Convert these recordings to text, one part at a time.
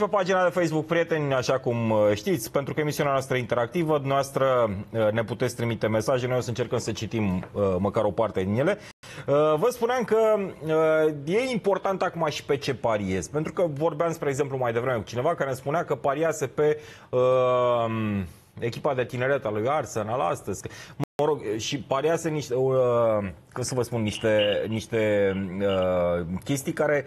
pe pagina de Facebook, prieteni, așa cum uh, știți, pentru că emisiunea noastră interactivă, noastră uh, ne puteți trimite mesaje, noi o să încercăm să citim uh, măcar o parte din ele. Vă spuneam că e important acum și pe ce pariez, pentru că vorbeam, spre exemplu, mai devreme cu cineva care ne spunea că pariase pe uh, echipa de tineret a lui Arsenal astăzi. Mă rog, și pariase niște, uh, să vă spun, niște, niște uh, chestii care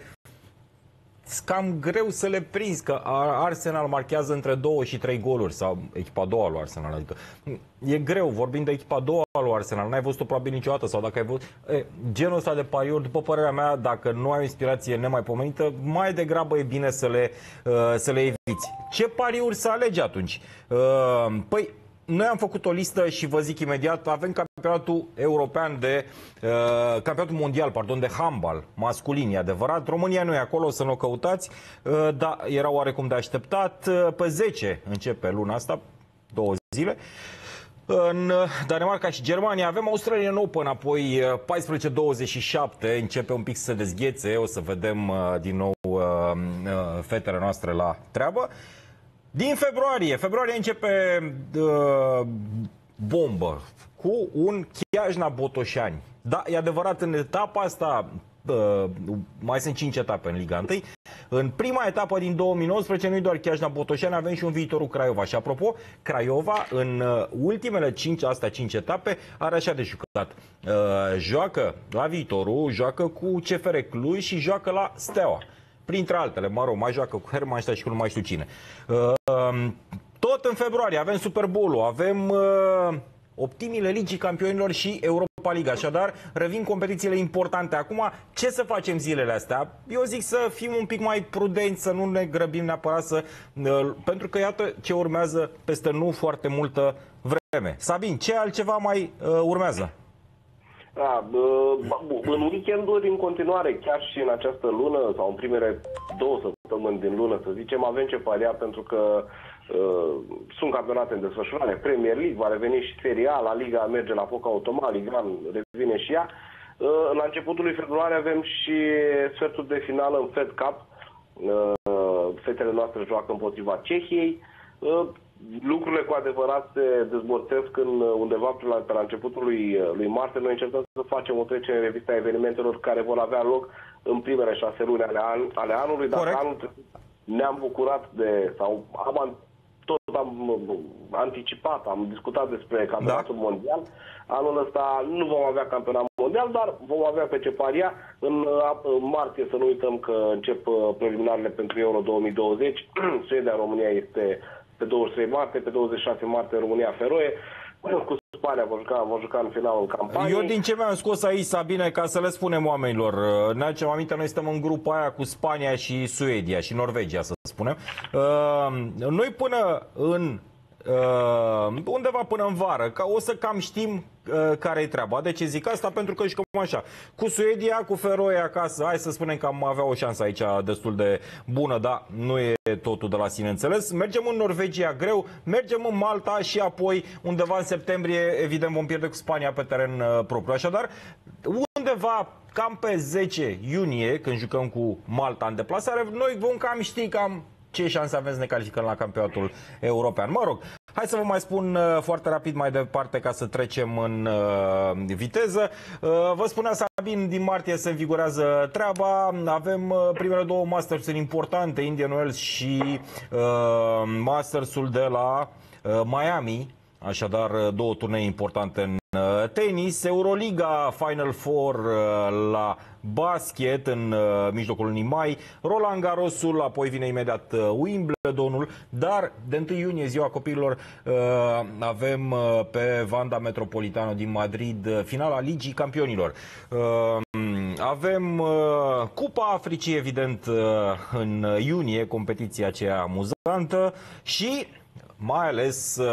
cam greu să le prinzi, că Arsenal marchează între 2 și 3 goluri, sau echipa a doua lui Arsenal, adică mm, e greu, vorbind de echipa a doua lui Arsenal, n-ai văzut-o probabil niciodată, sau dacă ai văzut, e, genul ăsta de pariuri, după părerea mea, dacă nu ai o inspirație nemaipomenită, mai degrabă e bine să le, uh, să le eviți. Ce pariuri să alegi atunci? Uh, păi, noi am făcut o listă și vă zic imediat, avem campionatul european de, uh, campionatul mondial, pardon, de handbal, masculin, e adevărat. România nu e acolo, să nu o căutați, uh, dar era oarecum de așteptat. Uh, pe 10 începe luna asta, două zile. În uh, Danemarca și Germania avem Australia, Australian Open, apoi 14-27, uh, începe un pic să se dezghețe, o să vedem uh, din nou fetele noastre la treabă. Din februarie, februarie începe uh, bombă cu un Chiajna Botoșani. Da, e adevărat, în etapa asta uh, mai sunt 5 etape în Liga 1. În prima etapă din 2019, nu-i doar Chiajna Botoșani, avem și un viitorul Craiova. Și apropo, Craiova în uh, ultimele 5, astea 5 etape, are așa de jucat. Uh, joacă la viitorul, joacă cu CFR Cluj și joacă la Steaua printre altele, mă rog, mai joacă cu Herman ăștia și cu nu mai știu cine. Uh, tot în februarie avem Super Bowl-ul, avem uh, optimile Ligii Campionilor și Europa Liga. Așadar, revin competițiile importante. Acum, ce să facem zilele astea? Eu zic să fim un pic mai prudenți, să nu ne grăbim neapărat să... pentru că iată ce urmează peste nu foarte multă vreme. Sabin, ce altceva mai uh, urmează? Da, în weekenduri, în continuare, chiar și în această lună sau în primele două săptămâni din lună, să zicem, avem ce paria pentru că uh, sunt campionate în desfășurare, Premier League, va reveni și Serie la Liga merge la foc automat, Liga revine și ea. Uh, la începutul lui februarie avem și sfertul de finală în Fed Cup. Uh, fetele noastre joacă împotriva Cehiei. Uh, lucrurile cu adevărat se dezbolțesc în undeva pe la, pe la începutul lui, lui martie. Noi încercăm să facem o trecere în revista evenimentelor care vor avea loc în primele șase luni ale, an, ale anului, dar anul ne-am bucurat de, sau am, tot am anticipat, am discutat despre da. campionatul da. mondial. Anul ăsta nu vom avea campionat mondial, dar vom avea pe Ceparia. În, în martie să nu uităm că încep uh, preliminarele pentru Euro 2020. Suedia-România este pe 23 martie, pe 26 martie România Feroe. Cu Spania vor juca, vor juca în finalul campaniei. Eu din ce mi-am scos aici, Sabine, ca să le spunem oamenilor, uh, ne aducem aminte, noi suntem în grupa aia cu Spania și Suedia și Norvegia, să spunem. Uh, noi până în uh, undeva până în vară, ca o să cam știm uh, care e treaba. De deci ce zic asta? Pentru că și cam așa. Cu Suedia, cu Feroe acasă, hai să spunem că am avea o șansă aici destul de bună, dar nu e totul de la sine înțeles. Mergem în Norvegia greu, mergem în Malta și apoi undeva în septembrie, evident, vom pierde cu Spania pe teren uh, propriu. Așadar, undeva cam pe 10 iunie, când jucăm cu Malta în deplasare, noi vom cam ști cam ce șanse aveți să ne calificăm la campionatul european? Mă rog, hai să vă mai spun uh, foarte rapid mai departe ca să trecem în uh, viteză. Uh, vă spunea Sabin, din martie se învigurează treaba. Avem uh, primele două masters importante, Indian Wells și uh, masters de la uh, Miami Așadar, uh, două turnee importante în uh, tenis, Euroliga Final Four uh, la basket în mijlocul lunii mai, Roland Garrosul, apoi vine imediat Wimbledonul, dar de 1 iunie, ziua copiilor, avem pe Vanda Metropolitano din Madrid finala Ligii Campionilor. Avem Cupa Africii, evident, în iunie, competiția aceea amuzantă și mai ales uh,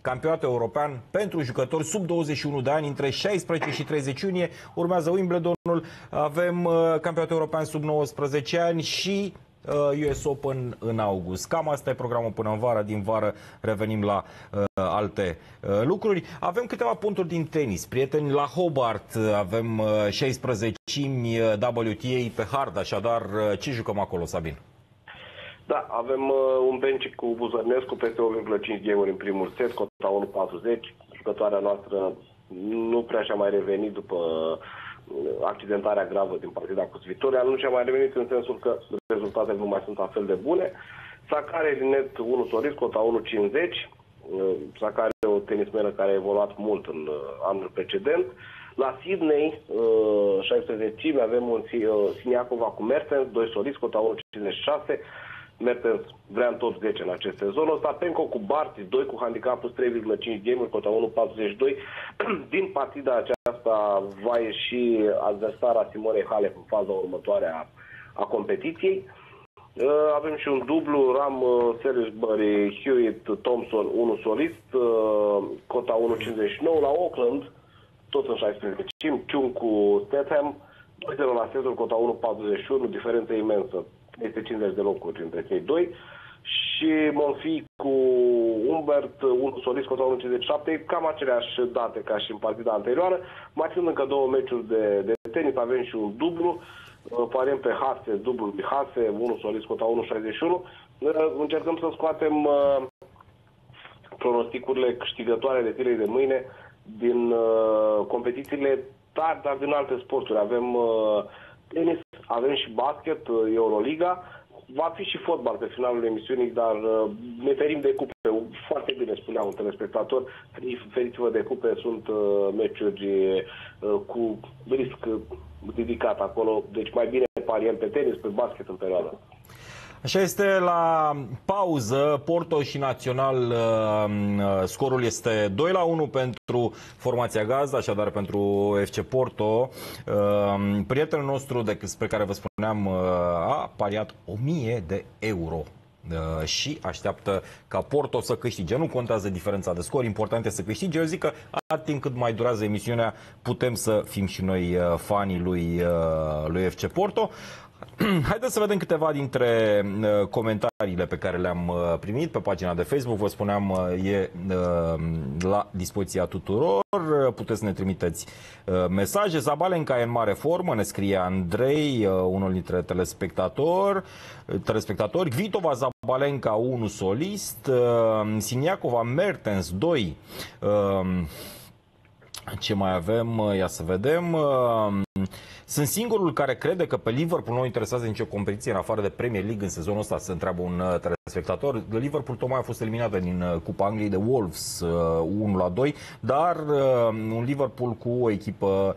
campionatul european pentru jucători sub 21 de ani, între 16 și 30 iunie. Urmează Wimbledonul, avem uh, campionatul european sub 19 ani și uh, US Open în august. Cam asta e programul până în vară. Din vară revenim la uh, alte uh, lucruri. Avem câteva puncturi din tenis. Prieteni, la Hobart uh, avem uh, 16 WTA pe hard, așadar uh, ce jucăm acolo, Sabin? Da, avem uh, un bench cu Buzărnescu peste 1,5 game în primul set, cota 1,40. Jucătoarea noastră nu prea și-a mai revenit după uh, accidentarea gravă din partida cu Svitoria, nu și-a mai revenit în sensul că rezultatele nu mai sunt fel de bune. Sacare din net 1 Toris, cota 1,50. Sacare uh, o tenismenă care a evoluat mult în uh, anul precedent. La Sydney, 16 avem un Siniacova cu Mertens, 2 Soris, cota 1,56. Mertens, vrea în top 10 în acest sezon. Ostapenko cu Barti, 2 cu handicapul 3,5 game cota 1,42. Din partida aceasta va ieși adversara Simone Hale în faza următoare a, a competiției. Uh, avem și un dublu, Ram, uh, Salisbury, Hewitt, Thompson, unul solist, uh, cota 1.59 la Auckland, tot în 16 Kim, Chung cu Statham, 2-0 la setul, cota 1.41, diferență imensă. 350 de locuri între cei doi și Monfi cu Umbert, unul solist cu 157, cam aceleași date ca și în partida anterioară. Mai sunt încă două meciuri de, de tenis, avem și un dublu, parem pe Hase, dublu de Hase, unul solist cu 161. Încercăm să scoatem uh, pronosticurile câștigătoare de zilei de mâine din uh, competițiile tari, dar din alte sporturi. Avem uh, tenis, avem și basket, Euroliga, va fi și fotbal pe finalul emisiunii, dar uh, ne ferim de cupe. Foarte bine spunea un telespectator, feriți-vă de cupe, sunt uh, meciuri uh, cu risc ridicat acolo, deci mai bine pariem pe tenis, pe basket în perioada Așa este la pauză, Porto și Național, uh, uh, scorul este 2 la 1 pentru formația gazda, așadar pentru FC Porto. Uh, prietenul nostru despre care vă spuneam a pariat 1000 de euro și așteaptă ca Porto să câștige. Nu contează diferența de scor, important este să câștige. Eu zic că atât timp cât mai durează emisiunea, putem să fim și noi fanii lui, lui FC Porto. Haideți să vedem câteva dintre uh, comentariile pe care le-am uh, primit pe pagina de Facebook. Vă spuneam, uh, e la dispoziția tuturor. Puteți să ne trimiteți mesaje. Zabalenca e în mare formă, ne scrie Andrei, unul dintre telespectatori. telespectatori. Vitova Zabalenca, unul solist. Siniacova Mertens, doi. Ce mai avem? Ia să vedem. Sunt singurul care crede că pe Liverpool nu interesează nicio competiție în afară de Premier League în sezonul ăsta, se întreabă un uh, telespectator. Liverpool tocmai a fost eliminată din uh, Cupa Angliei de Wolves 1 uh, la 2, dar un Liverpool cu o echipă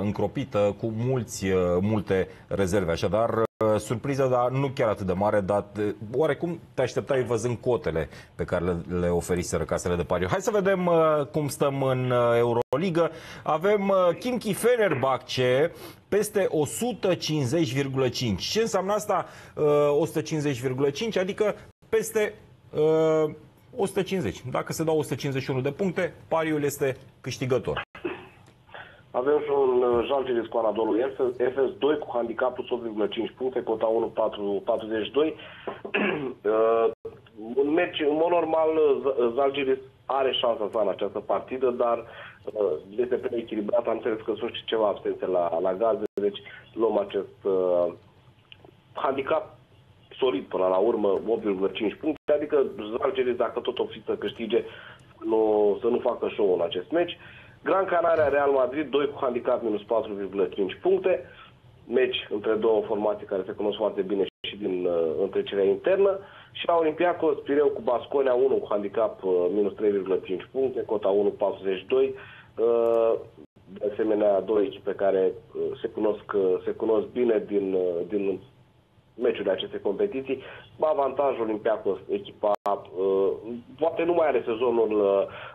încropită, cu mulți, multe rezerve. Așadar, Uh, surpriză, dar nu chiar atât de mare, dar uh, oarecum te așteptai văzând cotele pe care le, le oferiseră casele de pariu. Hai să vedem uh, cum stăm în EuroLiga. Euroligă. Avem Kimchi Fenerbahce peste 150,5. Ce înseamnă asta 150,5? Adică peste 150. Dacă se dau 151 de puncte, pariul este câștigător. Avem și un Jalgiris cu Anadolu FS2 cu handicapul 8,5 puncte, cota 1,42. un uh, meci, în mod normal, Zalgiris are șansa sa în această partidă, dar uh, este prea echilibrat. Am înțeles că sunt și ceva absențe la, la gaze, deci luăm acest uh, handicap solid până la urmă, 8,5 puncte, adică Zalgiris, dacă tot o fi să câștige, nu, să nu facă show în acest meci. Uh, Gran Canaria, Real Madrid, 2 cu handicap minus 4,5 puncte. Meci între două formații care se cunosc foarte bine și din uh, întrecerea internă. Și la Olimpiacos, Pireu cu Basconia 1 cu handicap uh, minus 3,5 puncte, cota 1,42. Uh, de asemenea, două echipe care uh, se cunosc, uh, se cunosc bine din, uh, din meciurile acestei competiții. Avantajul Olympiacos, echipa, uh, poate nu mai are sezonul,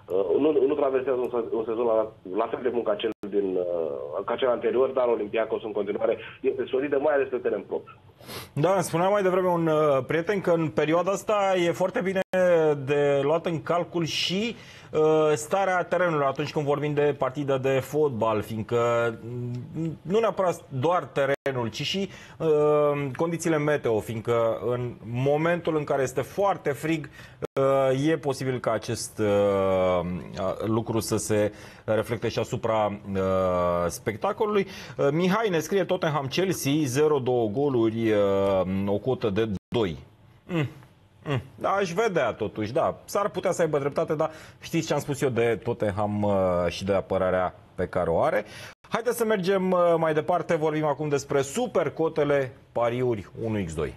uh, uh nu, nu traversează un, un sezon la, la fel de bun ca cel, din, uh, ca cel anterior, dar Olimpiacos în continuare este solidă, mai ales pe teren propriu. Da, spuneam mai devreme un uh, prieten că în perioada asta e foarte bine de luat în calcul și uh, starea terenului atunci când vorbim de partidă de fotbal, fiindcă mm, nu neapărat doar terenul, ci și uh, condițiile meteo, fiindcă în momentul în care este foarte frig, uh, e posibil ca acest uh, uh lucru să se reflecte și asupra uh, spectacolului. Uh, Mihai ne scrie Tottenham Chelsea 0-2 goluri, uh, o cotă de 2. Mm. Da, aș vedea totuși, da. S-ar putea să aibă dreptate, dar știți ce am spus eu de Tottenham uh, și de apărarea pe care o are. Haideți să mergem uh, mai departe, vorbim acum despre supercotele pariuri 1x2.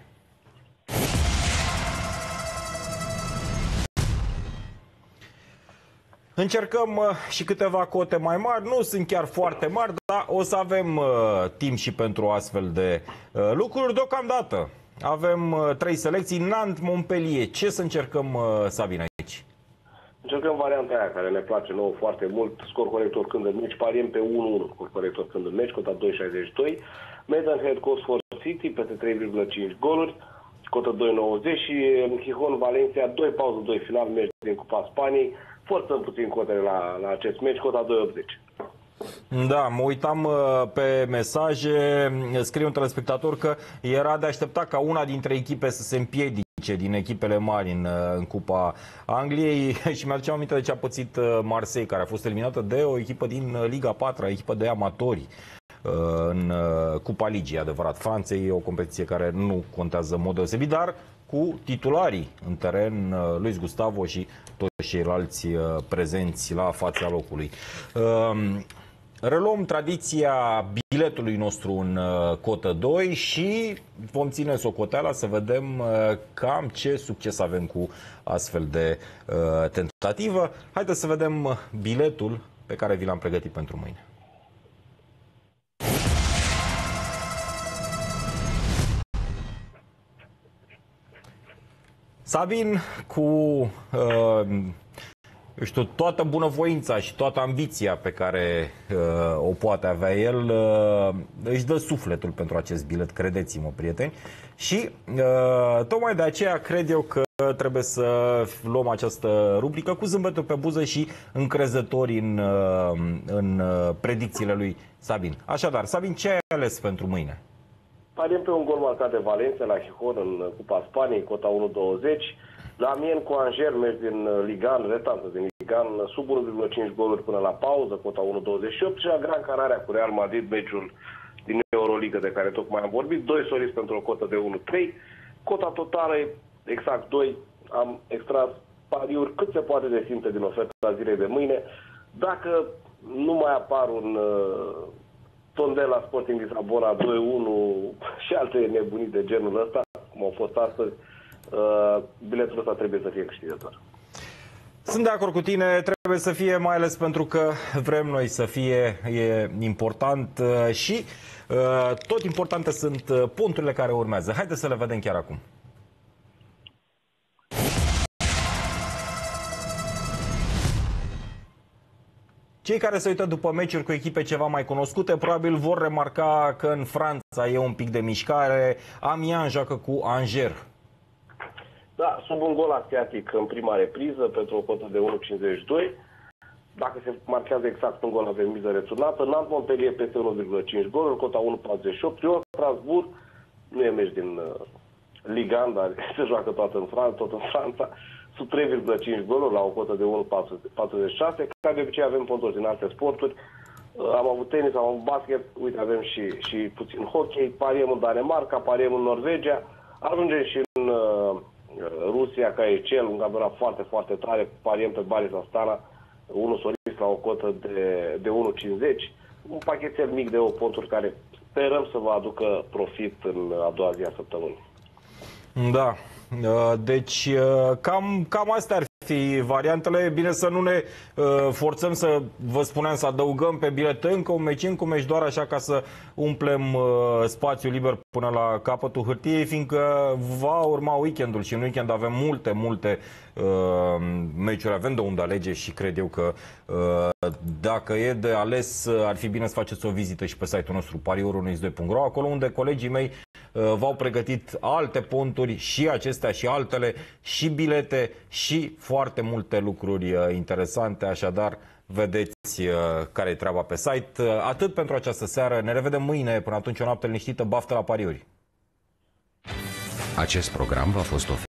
Încercăm uh, și câteva cote mai mari, nu sunt chiar foarte mari, dar o să avem uh, timp și pentru astfel de uh, lucruri deocamdată. Avem uh, trei selecții, Nant, Montpellier. Ce să încercăm, uh, Sabina, aici? Încercăm varianta aia care ne place nouă foarte mult. Scor corect oricând în meci, pariem pe 1-1 scor corect oricând în meci, cota 2,62. Maidenhead cost for City peste 3,5 goluri, cotă 2,90 și Chihon uh, Valencia 2 pauză, 2 final, meci din Cupa Spaniei. Forțăm puțin cotele la, la acest meci, cota 2,80. Da, mă uitam uh, pe mesaje, mm, scrie un telespectator că era de așteptat ca una dintre echipe să se împiedice din echipele mari în, uh, în Cupa Angliei și mi-aduceam aminte de ce a pățit uh, Marseille, care a fost eliminată de o echipă din Liga 4, o echipă de amatori în Cupa Ligii, adevărat. Franței e o competiție care nu contează în mod deosebit, dar cu titularii în teren, Luis Gustavo și toți ceilalți prezenți la fața locului. Reluăm tradiția biletului nostru în uh, cotă 2 și vom ține socoteala să vedem uh, cam ce succes avem cu astfel de uh, tentativă. Haideți să vedem uh, biletul pe care vi l-am pregătit pentru mâine. Sabin cu uh, eu deci știu, toată bunăvoința și toată ambiția pe care uh, o poate avea el, uh, își dă sufletul pentru acest bilet, credeți-mă, prieteni. Și uh, tocmai de aceea cred eu că trebuie să luăm această rubrică cu zâmbetul pe buze și încrezători în, uh, în uh, predicțiile lui Sabin. Așadar, Sabin, ce ai ales pentru mâine? Pariem pe un gol marcat de Valencia la Hihon în Cupa Spaniei, cota 1.20. La da, mie cu Anger mergi din uh, Ligan, retantă din Ligan, uh, sub 1,5 goluri până la pauză, cota 1,28 și la Gran Canaria cu Real Madrid, meciul din Euroliga de care tocmai am vorbit, 2 soliți pentru o cotă de 1,3, cota totală e exact 2, am extras pariuri cât se poate de simte din oferta zilei de mâine. Dacă nu mai apar un uh, tondel la Sporting Lisabona 2-1 și alte nebunii de genul ăsta, cum au fost astăzi, Uh, biletul ăsta trebuie să fie câștigător. Sunt de acord cu tine, trebuie să fie, mai ales pentru că vrem noi să fie, e important uh, și uh, tot importante sunt punturile care urmează. Haideți să le vedem chiar acum. Cei care se uită după meciuri cu echipe ceva mai cunoscute probabil vor remarca că în Franța e un pic de mișcare. Amiens joacă cu Angers da, sub un gol asiatic în prima repriză pentru o cotă de 1,52. Dacă se marchează exact un gol, avem miză returnată. Nant Montpellier peste 1,5 goluri, cota 1,48. Eu, Strasbourg, nu e meci din uh, Liga, dar se joacă tot în Franța, tot în Franța, sub 3,5 goluri la o cotă de 1,46. Ca de obicei avem ponturi din alte sporturi. Uh, am avut tenis, am avut basket, uite, avem și, și puțin hockey, pariem în Danemarca, pariem în Norvegia, ajungem și în uh, Eh, Rusia, care e cel, un campionat foarte, foarte tare, pariem pe Baris Astana, unul solist la o cotă de, de 1,50, un pachetel mic de 8 ponturi care sperăm să vă aducă profit în a doua zi a săptămânii. Da, eh, deci eh, cam, cam asta ar variantele, e bine să nu ne uh, forțăm să, vă spuneam, să adăugăm pe bilete încă un meci, încă un meci, doar așa ca să umplem uh, liber până la capătul hârtiei, fiindcă va urma weekendul și în weekend avem multe, multe uh, meciuri, avem de unde alege și cred eu că uh, dacă e de ales, uh, ar fi bine să faceți o vizită și pe site-ul nostru pariorul 12.ro, acolo unde colegii mei Uh, v-au pregătit alte ponturi și acestea și altele, și bilete și foarte multe lucruri uh, interesante, așadar vedeți uh, care e treaba pe site. Atât pentru această seară, ne revedem mâine, până atunci o noapte liniștită, baftă la pariuri! Acest program v-a fost oferit.